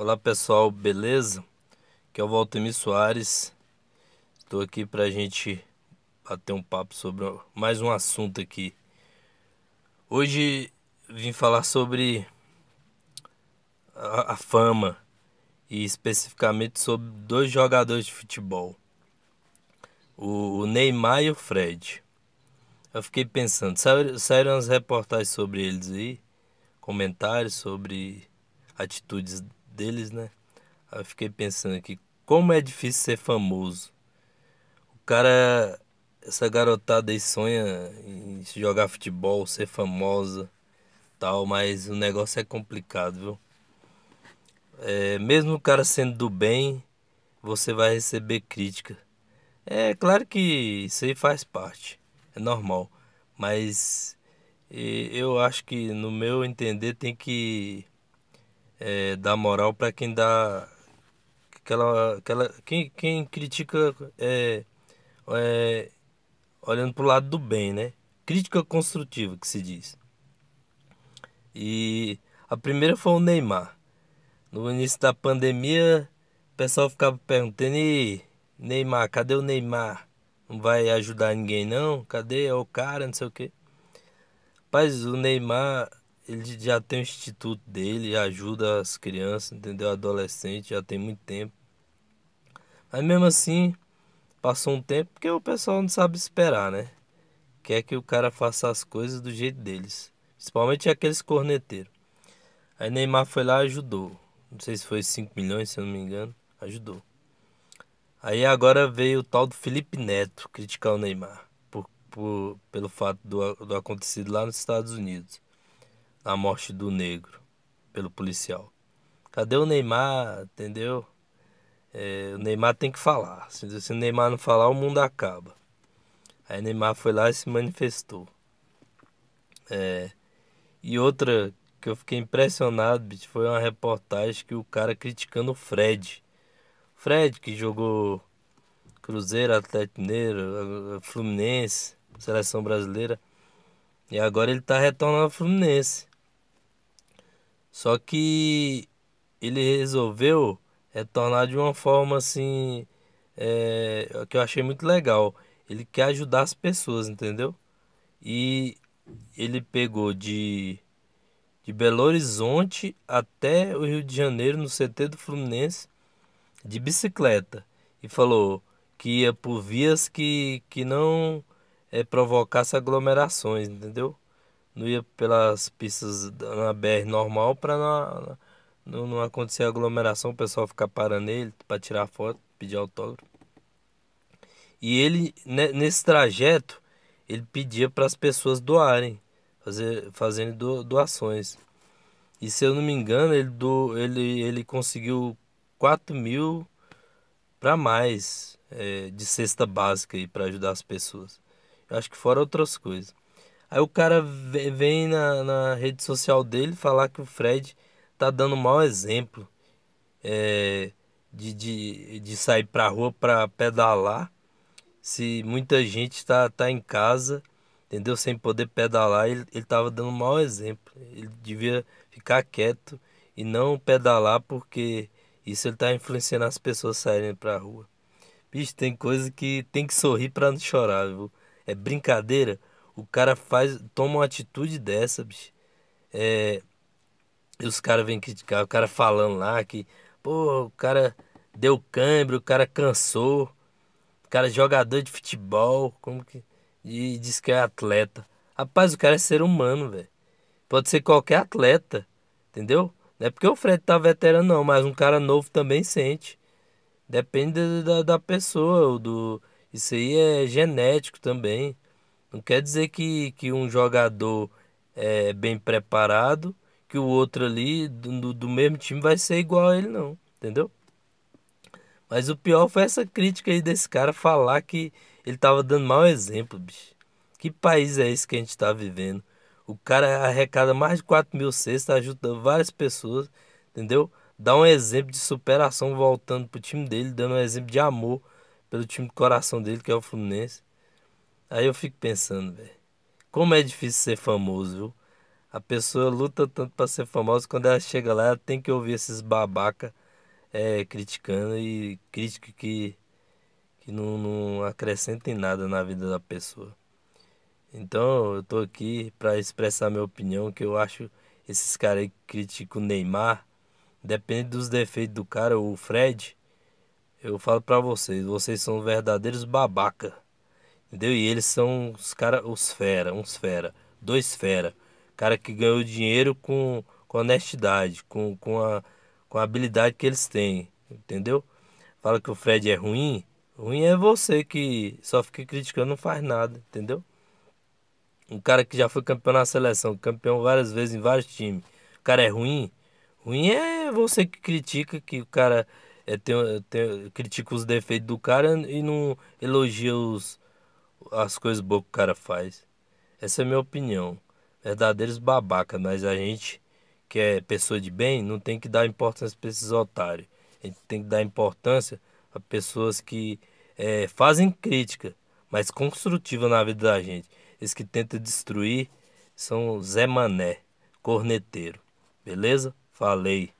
Olá pessoal, beleza? Aqui é o Valtemir Soares. Estou aqui para a gente bater um papo sobre mais um assunto aqui. Hoje vim falar sobre a, a fama e especificamente sobre dois jogadores de futebol, o, o Neymar e o Fred. Eu fiquei pensando, saíram, saíram as reportagens sobre eles aí, comentários sobre atitudes deles, né? Aí eu fiquei pensando aqui, como é difícil ser famoso. O cara, essa garotada aí sonha em jogar futebol, ser famosa, tal, mas o negócio é complicado, viu? É, mesmo o cara sendo do bem, você vai receber crítica. É claro que isso aí faz parte, é normal, mas eu acho que no meu entender tem que é, dar moral para quem dá. Aquela, aquela, quem, quem critica é, é, olhando para o lado do bem, né? Crítica construtiva que se diz. E a primeira foi o Neymar. No início da pandemia, o pessoal ficava perguntando: e Neymar, cadê o Neymar? Não vai ajudar ninguém não? Cadê é o cara? Não sei o quê. Mas o Neymar ele já tem o instituto dele, ajuda as crianças, entendeu? Adolescente, já tem muito tempo. Mas mesmo assim, passou um tempo porque o pessoal não sabe esperar, né? Quer que o cara faça as coisas do jeito deles. Principalmente aqueles corneteiros. Aí Neymar foi lá e ajudou. Não sei se foi 5 milhões, se eu não me engano. Ajudou. Aí agora veio o tal do Felipe Neto criticar o Neymar por, por, pelo fato do, do acontecido lá nos Estados Unidos a morte do negro pelo policial. Cadê o Neymar? Entendeu? É, o Neymar tem que falar. Se, se o Neymar não falar, o mundo acaba. Aí Neymar foi lá e se manifestou. É, e outra que eu fiquei impressionado, bicho, foi uma reportagem que o cara criticando o Fred. Fred que jogou Cruzeiro, Atlético Mineiro, Fluminense, Seleção Brasileira. E agora ele tá retornando ao Fluminense. Só que ele resolveu é, tornar de uma forma assim é, que eu achei muito legal. Ele quer ajudar as pessoas, entendeu? E ele pegou de, de Belo Horizonte até o Rio de Janeiro, no CT do Fluminense, de bicicleta. E falou que ia por vias que, que não é, provocasse aglomerações, entendeu? não ia pelas pistas na BR normal para não, não, não, acontecer aglomeração, o pessoal ficar parando nele para tirar foto, pedir autógrafo. E ele, né, nesse trajeto, ele pedia para as pessoas doarem, fazer, fazendo do, doações. E se eu não me engano, ele, do, ele, ele conseguiu 4 mil para mais é, de cesta básica para ajudar as pessoas. Eu acho que fora outras coisas. Aí o cara vem na, na rede social dele falar que o Fred tá dando mau exemplo é, de, de, de sair pra rua pra pedalar. Se muita gente tá, tá em casa, entendeu? Sem poder pedalar, ele, ele tava dando mau exemplo. Ele devia ficar quieto e não pedalar porque isso ele tá influenciando as pessoas saírem pra rua. Bicho, tem coisa que tem que sorrir pra não chorar, viu? É brincadeira? O cara faz, toma uma atitude dessa, bicho. É, e os caras vêm criticar, o cara falando lá que, pô, o cara deu câmbio, o cara cansou, o cara é jogador de futebol, como que. E diz que é atleta. Rapaz, o cara é ser humano, velho. Pode ser qualquer atleta, entendeu? Não é porque o Fred tá veterano, não, mas um cara novo também sente. Depende da, da pessoa, do. Isso aí é genético também. Não quer dizer que, que um jogador é bem preparado, que o outro ali do, do mesmo time vai ser igual a ele, não. Entendeu? Mas o pior foi essa crítica aí desse cara falar que ele tava dando mau exemplo, bicho. Que país é esse que a gente tá vivendo? O cara arrecada mais de 4 mil cestas, tá ajuda várias pessoas, entendeu? Dá um exemplo de superação voltando pro time dele, dando um exemplo de amor pelo time do coração dele, que é o Fluminense. Aí eu fico pensando, velho. Como é difícil ser famoso, viu? A pessoa luta tanto para ser famosa, quando ela chega lá, ela tem que ouvir esses babaca é, criticando e crítica que, que não, não acrescentem nada na vida da pessoa. Então eu tô aqui para expressar minha opinião, que eu acho esses caras que criticam o Neymar, depende dos defeitos do cara, o Fred, eu falo para vocês, vocês são verdadeiros babaca. Entendeu? E eles são os cara, os fera, uns fera, dois fera. Cara que ganhou dinheiro com, com honestidade, com, com, a, com a habilidade que eles têm, entendeu? Fala que o Fred é ruim, ruim é você que só fica criticando, não faz nada, entendeu? Um cara que já foi campeão na seleção, campeão várias vezes em vários times, o cara é ruim, ruim é você que critica, que o cara é, tem, tem, critica os defeitos do cara e não elogia os, as coisas boas que o cara faz. Essa é a minha opinião. Verdadeiros babacas mas a gente que é pessoa de bem não tem que dar importância para esses otários. A gente tem que dar importância a pessoas que é, fazem crítica, mas construtiva na vida da gente. Esses que tentam destruir são Zé Mané, corneteiro. Beleza? Falei.